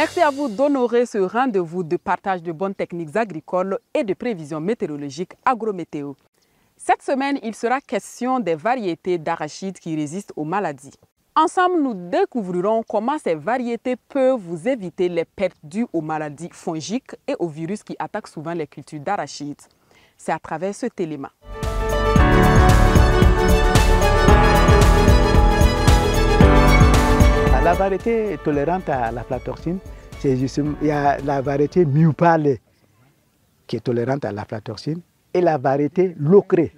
Merci à vous d'honorer ce rendez-vous de partage de bonnes techniques agricoles et de prévisions météorologiques agrométéo. Cette semaine, il sera question des variétés d'arachides qui résistent aux maladies. Ensemble, nous découvrirons comment ces variétés peuvent vous éviter les pertes dues aux maladies fongiques et aux virus qui attaquent souvent les cultures d'arachides. C'est à travers ce élément. variété tolérante à la aflatoxine, c'est justement, il y a la variété Mupale qui est tolérante à la l'aflatoxine et la variété Locré.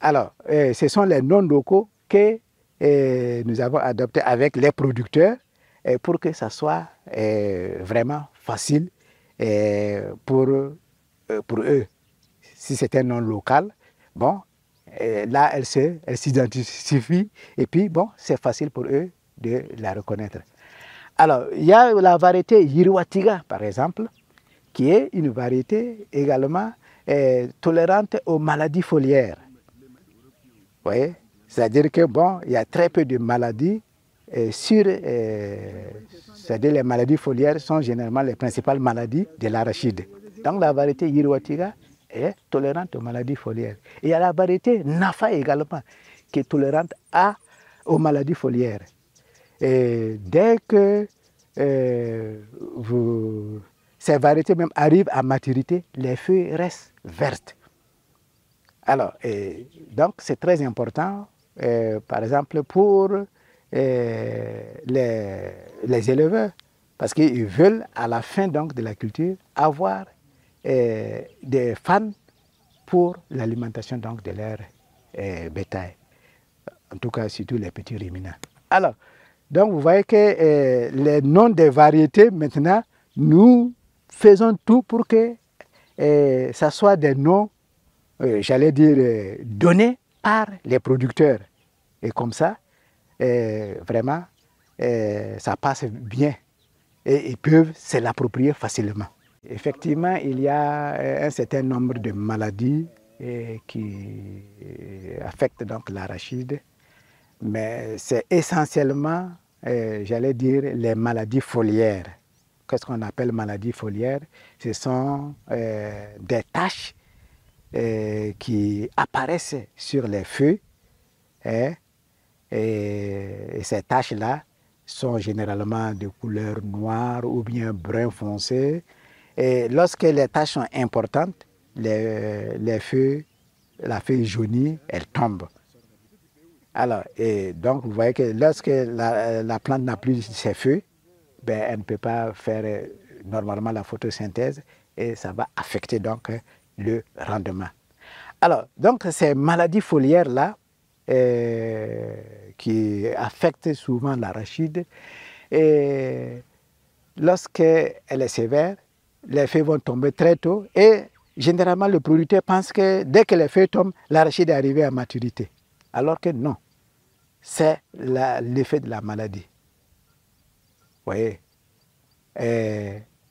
Alors, euh, ce sont les noms locaux que euh, nous avons adoptés avec les producteurs euh, pour que ça soit vraiment facile pour, pour eux. Si c'est un nom local, bon, là, elle s'identifie et puis, bon, c'est facile pour eux de la reconnaître. Alors, il y a la variété Yirwatiga, par exemple, qui est une variété également eh, tolérante aux maladies foliaires. Vous voyez C'est-à-dire que, bon, il y a très peu de maladies eh, sur... Eh, c'est-à-dire les maladies foliaires sont généralement les principales maladies de l'arachide. Donc la variété Yirwatiga est tolérante aux maladies foliaires. il y a la variété Nafa également, qui est tolérante à, aux maladies foliaires. Et dès que euh, vous, ces variétés même arrivent à maturité, les feuilles restent vertes. Alors, donc c'est très important, euh, par exemple, pour euh, les, les, éleveurs, parce qu'ils veulent, à la fin donc, de la culture, avoir des fans pour l'alimentation donc de leur bétail, en tout cas surtout les petits ruminants. Alors, donc vous voyez que euh, les noms des variétés, maintenant, nous faisons tout pour que ce euh, ça soit des noms, euh, j'allais dire, donnés par les producteurs. Et comme ça, vraiment, ça passe bien et ils peuvent se l'approprier facilement. Effectivement, il y a un certain nombre de maladies qui affectent donc l'arachide, mais c'est essentiellement euh, j'allais dire, les maladies foliaires. Qu'est-ce qu'on appelle maladies foliaires Ce sont euh, des taches euh, qui apparaissent sur les feux. Hein. et, ces taches-là sont généralement de couleur noire ou bien brun foncé. Et lorsque les taches sont importantes, les, les feux, la feuille jaunie, elle tombe. Alors, et donc, vous voyez que lorsque la, plante n'a plus ses feux, ben, elle ne peut pas faire euh, normalement la photosynthèse et ça va affecter donc euh, le rendement. Alors, donc, ces maladies foliaires-là euh, qui affectent souvent l'arachide, et lorsqu'elle est sévère, les feux vont tomber très tôt et généralement le producteur pense que dès que les feux tombent, l'arachide est arrivée à maturité. Alors que non, c'est l'effet de la maladie. voyez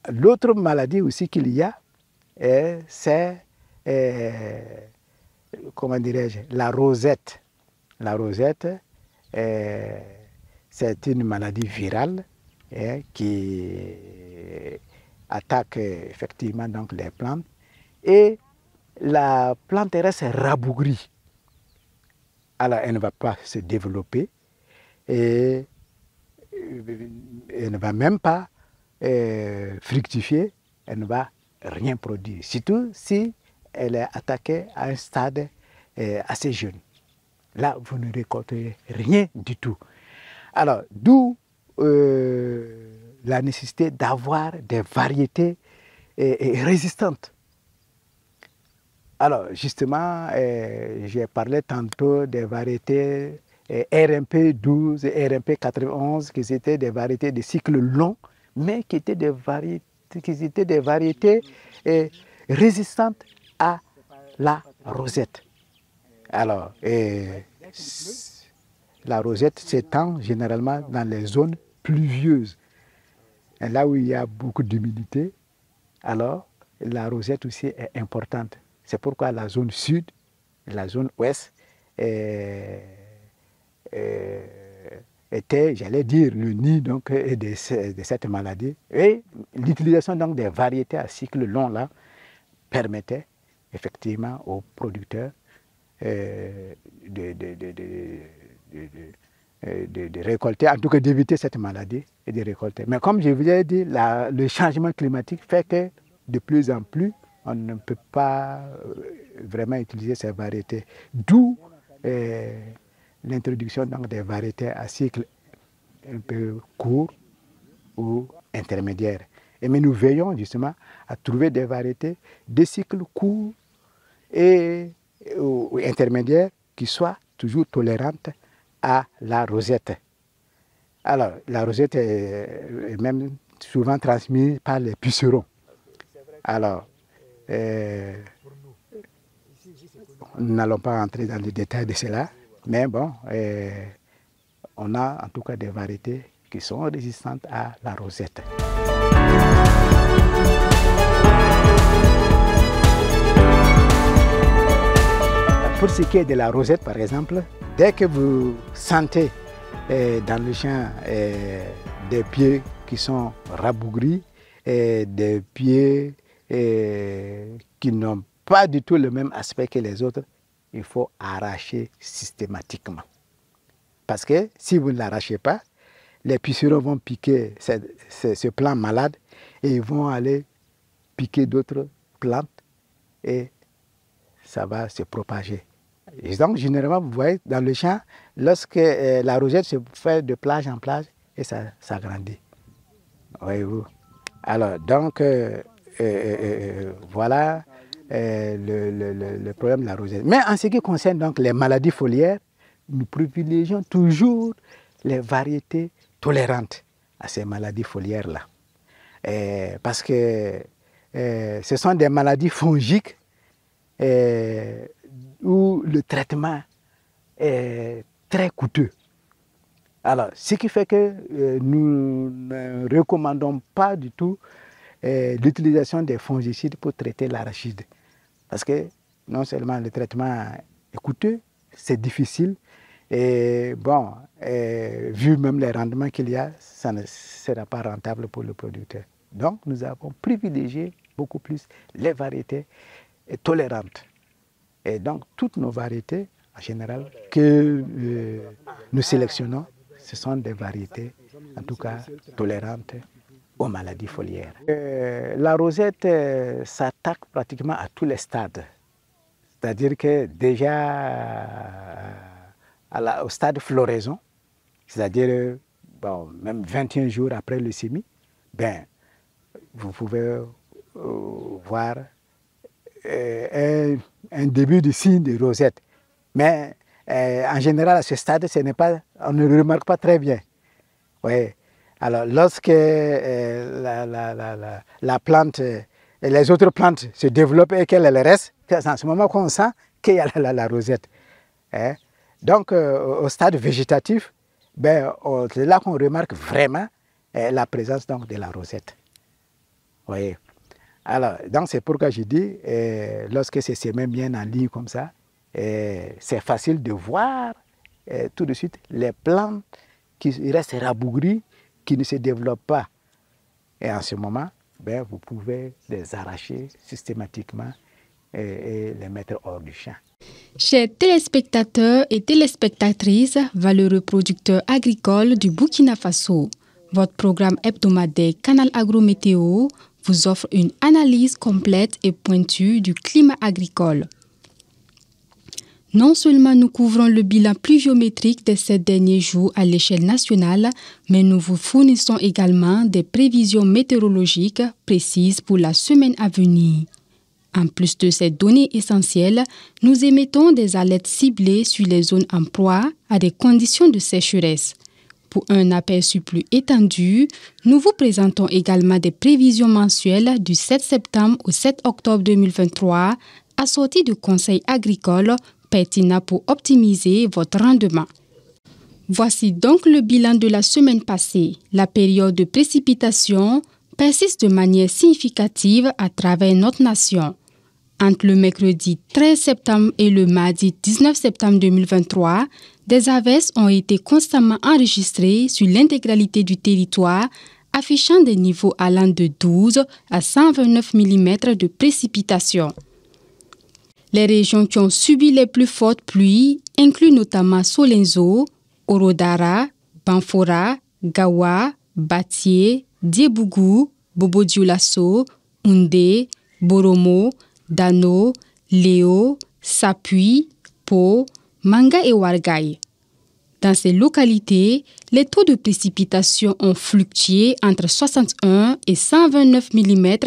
L'autre maladie aussi qu'il y a, c'est, comment dirais-je, la rosette. La rosette, c'est une maladie virale qui attaque effectivement donc les plantes. Et la plante reste rabougrie alors elle ne va pas se développer et euh, elle ne va même pas euh, fructifier, elle ne va rien produire, surtout si elle est attaquée à un stade euh, assez jeune. Là, vous ne récolterez rien du tout. Alors, d'où la nécessité d'avoir des variétés résistantes alors, justement, euh, j'ai parlé tantôt des variétés euh, RMP 12 et RMP 91, qui étaient des variétés de cycle long, mais qui étaient des variétés, qui étaient des variétés euh, résistantes à la rosette. Alors, la rosette s'étend généralement dans les zones pluvieuses, et là où il y a beaucoup d'humidité. Alors, la rosette aussi est importante c'est pourquoi la zone sud, la zone ouest euh, euh, était, j'allais dire, le nid donc, euh, de, cette maladie. Et l'utilisation donc des variétés à cycle long là permettait effectivement aux producteurs de, récolter, en tout cas d'éviter cette maladie et de récolter. Mais comme je vous ai dit, le changement climatique fait que de plus en plus, on ne peut pas euh, vraiment utiliser ces variétés. D'où euh, l'introduction des variétés à cycle un peu court ou intermédiaire. Et mais nous veillons justement à trouver des variétés des cycles courts et, euh, ou, intermédiaires qui soient toujours tolérantes à la rosette. Alors, la rosette est, même souvent transmise par les pucerons. Alors, nous euh, n'allons pas entrer dans le détail de cela, mais bon, euh, on a en tout cas des variétés qui sont résistantes à la rosette. Pour ce qui est de la rosette, par exemple, dès que vous sentez euh, dans le champ des pieds qui sont rabougris, et des pieds et qui n'ont pas du tout le même aspect que les autres, il faut arracher systématiquement. Parce que si vous ne l'arrachez pas, les pucerons vont piquer ce, ce, plant malade et ils vont aller piquer d'autres plantes et ça va se propager. donc, généralement, vous voyez, dans le champ, lorsque euh, la rosette se fait de plage en plage, et ça s'agrandit. Voyez-vous. Alors, donc, euh, voilà le, problème de la rosette. Mais en ce qui concerne donc les maladies foliaires, nous privilégions toujours les variétés tolérantes à ces maladies foliaires-là. Parce que ce sont des maladies fongiques où le traitement est très coûteux. Alors, ce qui fait que euh, nous ne recommandons pas du tout euh, l'utilisation des fongicides pour traiter l'arachide. Parce que non seulement le traitement est coûteux, c'est difficile, et bon, euh, vu même les rendements qu'il y a, ça ne sera pas rentable pour le producteur. Donc nous avons privilégié beaucoup plus les variétés tolérantes. Et donc toutes nos variétés, en général, que euh, nous sélectionnons, ce sont des variétés, en tout cas, tolérantes maladie maladies euh, la rosette euh, s'attaque pratiquement à tous les stades. C'est-à-dire que déjà euh, à au stade floraison, c'est-à-dire même 21 jours après le semis, ben, vous pouvez voir un, début de signe de rosette. Mais en général, à ce stade, ce pas, on ne le remarque pas très bien. Ouais. Alors, lorsque euh, la, la, la, la, plante, et euh, les autres plantes se développent et qu'elles reste, c'est en ce moment qu'on sent qu'il y a la, rosette. Hein. Donc, euh, au stade végétatif, ben, c'est là qu'on remarque vraiment la présence donc, de la rosette. voyez Alors, donc c'est pourquoi je dis, lorsque c'est semé bien en ligne comme ça, c'est facile de voir tout de suite les plantes qui restent rabougries ne se développent pas. Et en ce moment, ben, vous pouvez les arracher systématiquement et, les mettre hors du champ. Chers téléspectateurs et téléspectatrices, valeureux producteurs agricoles du Burkina Faso, votre programme hebdomadaire Canal Agro-Météo vous offre une analyse complète et pointue du climat agricole. Non seulement nous couvrons le bilan pluviométrique des ces derniers jours à l'échelle nationale, mais nous vous fournissons également des prévisions météorologiques précises pour la semaine à venir. En plus de ces données essentielles, nous émettons des alertes ciblées sur les zones en proie à des conditions de sécheresse. Pour un aperçu plus étendu, nous vous présentons également des prévisions mensuelles du 7 septembre au 7 octobre 2023, assorties du Conseil agricole, pour optimiser votre rendement. Voici donc le bilan de la semaine passée. La période de précipitation persiste de manière significative à travers notre nation. Entre le mercredi 13 septembre et le mardi 19 septembre 2023, des averses ont été constamment enregistrées sur l'intégralité du territoire, affichant des niveaux allant de 12 à 129 mm de précipitations. Les régions qui ont subi les plus fortes pluies incluent notamment Solenzo, Orodara, Banfora, Gawa, Batier, Diebougou, Bobo-Dioulasso, Oundé, Boromo, Dano, Léo, Sapui, Po, Manga et Wargaï. Dans ces localités, les taux de précipitation ont fluctué entre 61 et 129 mm,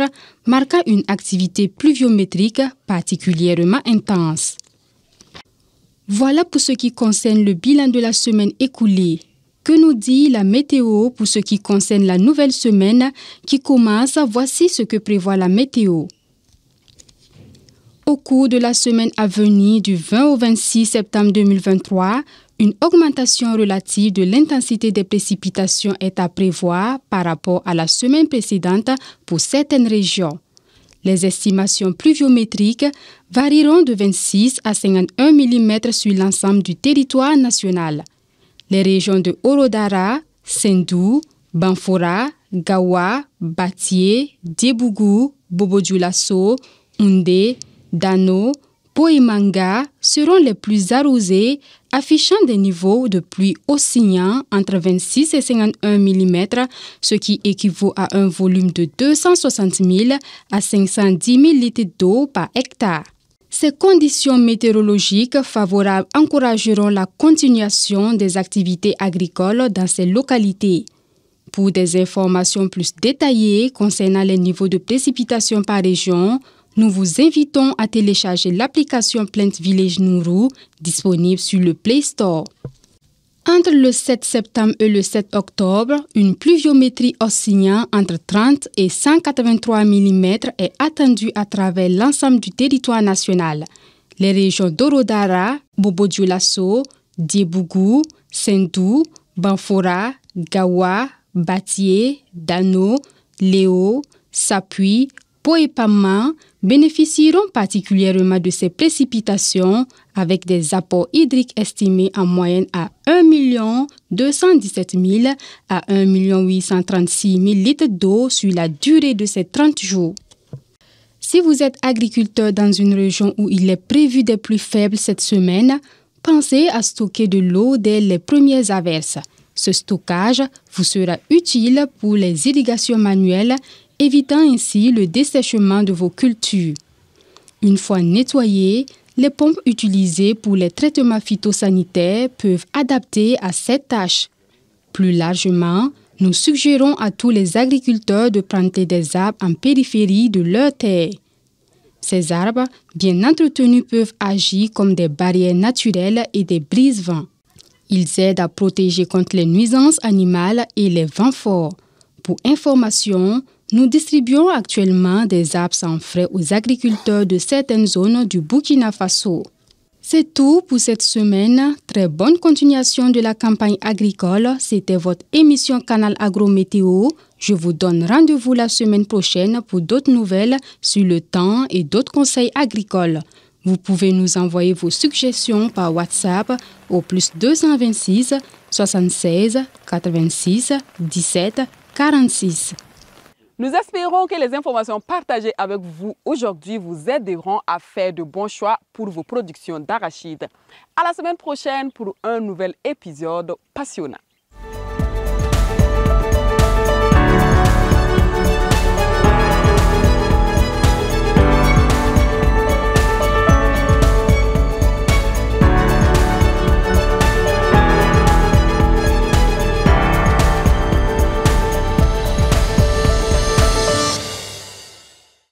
marquant une activité pluviométrique particulièrement intense. Voilà pour ce qui concerne le bilan de la semaine écoulée. Que nous dit la météo pour ce qui concerne la nouvelle semaine qui commence Voici ce que prévoit la météo. Au cours de la semaine à venir du 20 au 26 septembre 2023, une augmentation relative de l'intensité des précipitations est à prévoir par rapport à la semaine précédente pour certaines régions. Les estimations pluviométriques varieront de 26 à 51 mm sur l'ensemble du territoire national. Les régions de Orodara, Sendou, Banfora, Gawa, Batié, Bobo-Dioulasso, Oundé, Dano, Poimanga seront les plus arrosées affichant des niveaux de pluie oscillant entre 26 et 51 mm, ce qui équivaut à un volume de 260 000 à 510 000 litres d'eau par hectare. Ces conditions météorologiques favorables encourageront la continuation des activités agricoles dans ces localités. Pour des informations plus détaillées concernant les niveaux de précipitations par région, nous vous invitons à télécharger l'application Plainte Village Nourou disponible sur le Play Store. Entre le 7 septembre et le 7 octobre, une pluviométrie oscillant entre 30 et 183 mm est attendue à travers l'ensemble du territoire national. Les régions d'Orodara, Bobo-Dioulasso, Diebougou, Sendou, Banfora, Gawa, Batier, Dano, Léo, Sapui, Pau et Pama bénéficieront particulièrement de ces précipitations avec des apports hydriques estimés en moyenne à 1 217 000 à 1 836 000 litres d'eau sur la durée de ces 30 jours. Si vous êtes agriculteur dans une région où il est prévu des pluies faibles cette semaine, pensez à stocker de l'eau dès les premières averses. Ce stockage vous sera utile pour les irrigations manuelles évitant ainsi le dessèchement de vos cultures. Une fois nettoyées, les pompes utilisées pour les traitements phytosanitaires peuvent adapter à cette tâche. Plus largement, nous suggérons à tous les agriculteurs de planter des arbres en périphérie de leur terre. Ces arbres, bien entretenus, peuvent agir comme des barrières naturelles et des brises-vents. Ils aident à protéger contre les nuisances animales et les vents forts. Pour information, nous distribuons actuellement des arbres sans frais aux agriculteurs de certaines zones du Burkina Faso. C'est tout pour cette semaine. Très bonne continuation de la campagne agricole. C'était votre émission Canal Agro-Météo. Je vous donne rendez-vous la semaine prochaine pour d'autres nouvelles sur le temps et d'autres conseils agricoles. Vous pouvez nous envoyer vos suggestions par WhatsApp au plus 226 76 86 17 46. Nous espérons que les informations partagées avec vous aujourd'hui vous aideront à faire de bons choix pour vos productions d'arachides. À la semaine prochaine pour un nouvel épisode passionnant.